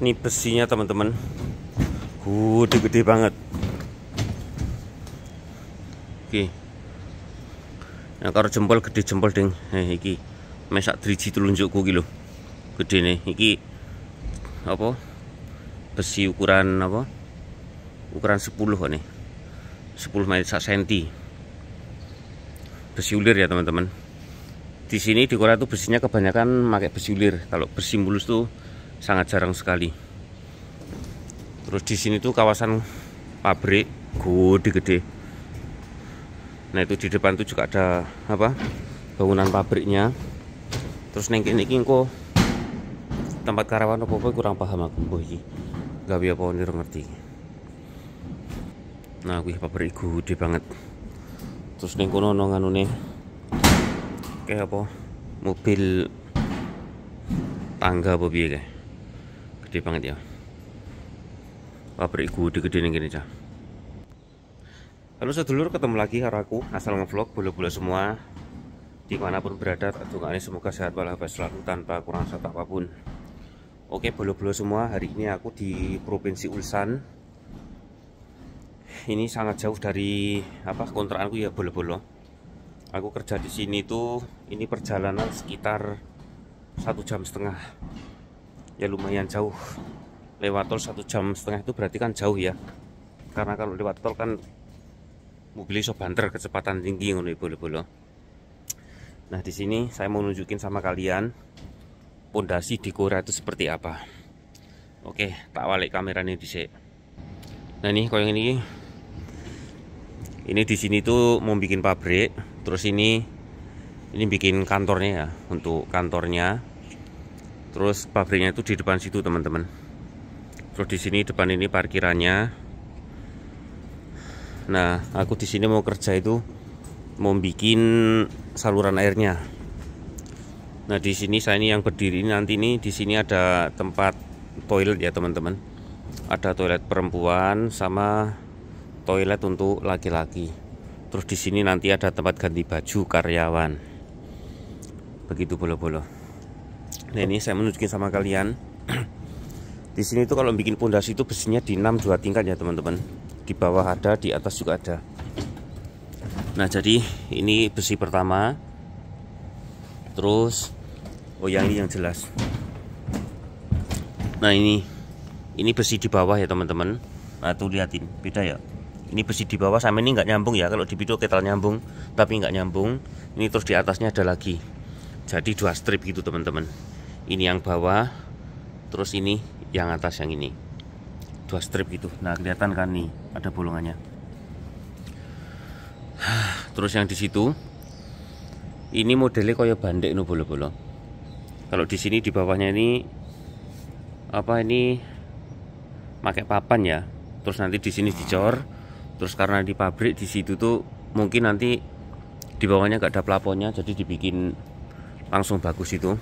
Ini besinya teman-teman. Uh, gede-gede banget. Oke. Nah, kalau jempol gede jempol ding. Eh iki mesak driji telunjukku ki Gede nih iki apa? Besi ukuran apa? Ukuran 10 kok nih. 10 meter senti besi ulir ya teman-teman di sini di Korea tuh besinya kebanyakan pakai besi ulir kalau besi mulus tuh sangat jarang sekali terus di sini tuh kawasan pabrik gede-gede nah itu di depan tuh juga ada apa bangunan pabriknya terus nengkin nengkin kok tempat karawan apa apa kurang paham aku boy gak biar pohon ngerti nah gue pabrik gede banget terus nengko nongan nih. kayak apa mobil tangga apa piye gede banget ya pabrik gede-gede nih gini cah halo sedulur ketemu lagi haraku aku asal ngevlog bulu-bulu semua dimanapun berada tunggak ini semoga sehat walafiat selalu tanpa kurang satu apapun oke bulu-bulu semua hari ini aku di provinsi Ulsan ini sangat jauh dari apa kontrakanku ya bulu-bulu aku kerja di sini tuh ini perjalanan sekitar satu jam setengah ya lumayan jauh lewat tol satu jam setengah itu berarti kan jauh ya karena kalau lewat tol kan mobil iso banter kecepatan tinggi ngono ibu lo nah di sini saya mau nunjukin sama kalian pondasi di Korea itu seperti apa oke tak walik kamera nih dhisik nah nih yang ini ini di sini tuh mau bikin pabrik terus ini ini bikin kantornya ya untuk kantornya terus pabriknya itu di depan situ teman-teman terus di sini depan ini parkirannya nah aku di sini mau kerja itu mau bikin saluran airnya nah di sini saya ini yang berdiri nanti ini di sini ada tempat toilet ya teman-teman ada toilet perempuan sama toilet untuk laki-laki terus di sini nanti ada tempat ganti baju karyawan begitu bolo-bolo nah ini saya menunjukin sama kalian di sini tuh kalau bikin pondasi itu besinya di 6 dua tingkat ya teman-teman di bawah ada di atas juga ada nah jadi ini besi pertama terus oh yang ini yang jelas nah ini ini besi di bawah ya teman-teman nah tuh liatin beda ya ini besi di bawah sama ini nggak nyambung ya kalau di video kita nyambung tapi nggak nyambung ini terus di atasnya ada lagi jadi dua strip gitu teman-teman ini yang bawah terus ini yang atas yang ini dua strip gitu nah kelihatan kan nih ada bolongannya terus yang di situ ini modelnya kayak bandek nu bolo bolo kalau di sini di bawahnya ini apa ini pakai papan ya terus nanti di sini dicor terus karena di pabrik di situ tuh mungkin nanti di bawahnya gak ada plafonnya jadi dibikin langsung bagus itu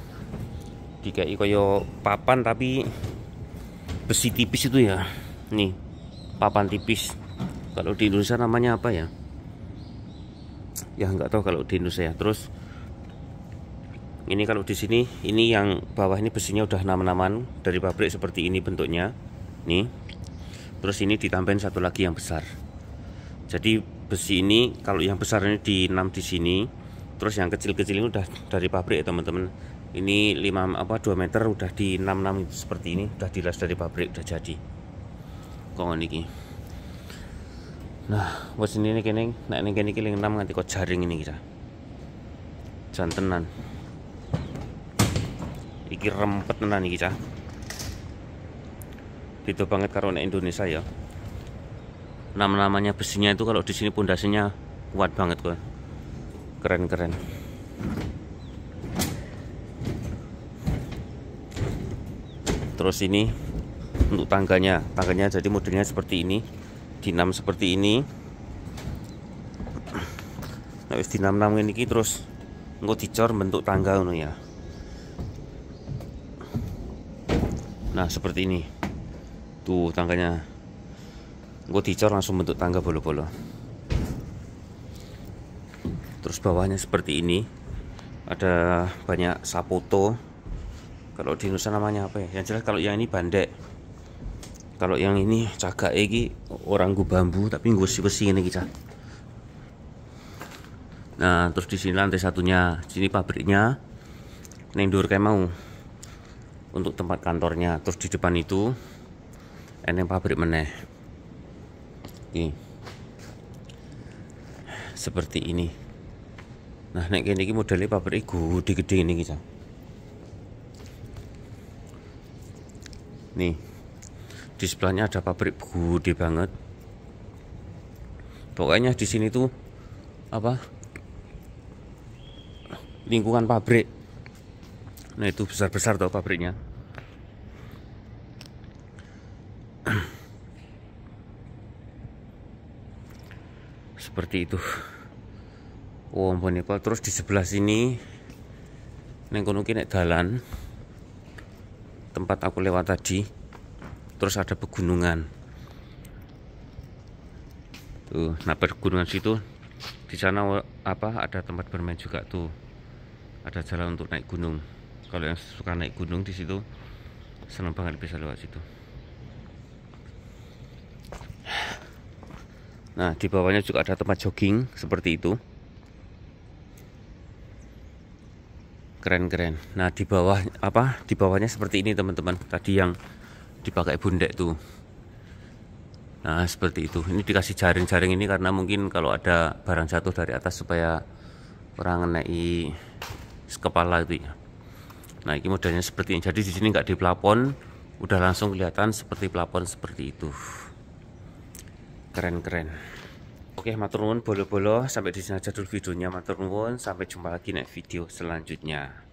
dikai koyo papan tapi besi tipis itu ya nih papan tipis kalau di Indonesia namanya apa ya ya nggak tahu kalau di Indonesia ya terus ini kalau di sini ini yang bawah ini besinya udah naman-naman dari pabrik seperti ini bentuknya nih terus ini ditambahin satu lagi yang besar jadi besi ini kalau yang besar ini di 6 di sini terus yang kecil-kecil ini udah dari pabrik ya teman-teman ini 5 apa 2 meter udah di 66 seperti ini udah dilas dari pabrik udah jadi kongon nah, ini. nah bos ini nih kening nah ini kening ling 6 nanti kok jaring ini kita jan iki rempet tenan iki kita. itu banget karena Indonesia ya Nama namanya besinya itu kalau di sini pondasinya kuat banget kok keren keren terus ini untuk tangganya tangganya jadi modelnya seperti ini dinam seperti ini nah wis dinam nam ini terus nggak dicor bentuk tangga ngono ya nah seperti ini tuh tangganya nggak dicor langsung bentuk tangga bolo-bolo terus bawahnya seperti ini ada banyak sapoto kalau di Nusa namanya apa ya yang jelas kalau yang ini bandek kalau yang ini cagak iki orang gue bambu tapi gue si besi ini kita nah terus di sini lantai satunya sini pabriknya neng dur kayak mau untuk tempat kantornya terus di depan itu eneng pabrik meneh Ini seperti ini nah nek ini iki pabrik gede-gede ini kita nih di sebelahnya ada pabrik gede banget pokoknya di sini tuh apa lingkungan pabrik nah itu besar besar tuh pabriknya seperti itu wow oh, terus di sebelah sini neng kono ki tempat aku lewat tadi terus ada pegunungan tuh nah pegunungan situ di sana apa ada tempat bermain juga tuh ada jalan untuk naik gunung kalau yang suka naik gunung di situ senang banget bisa lewat situ nah di bawahnya juga ada tempat jogging seperti itu keren-keren nah di bawah apa di bawahnya seperti ini teman-teman tadi yang dipakai bundek itu. nah seperti itu ini dikasih jaring-jaring ini karena mungkin kalau ada barang jatuh dari atas supaya orang naik kepala itu ya nah ini modelnya seperti ini jadi di sini nggak di plafon udah langsung kelihatan seperti plafon seperti itu keren-keren Oke, matur nuwun bolo-bolo sampai di sini aja dulu videonya matur nuwun sampai jumpa lagi nih video selanjutnya.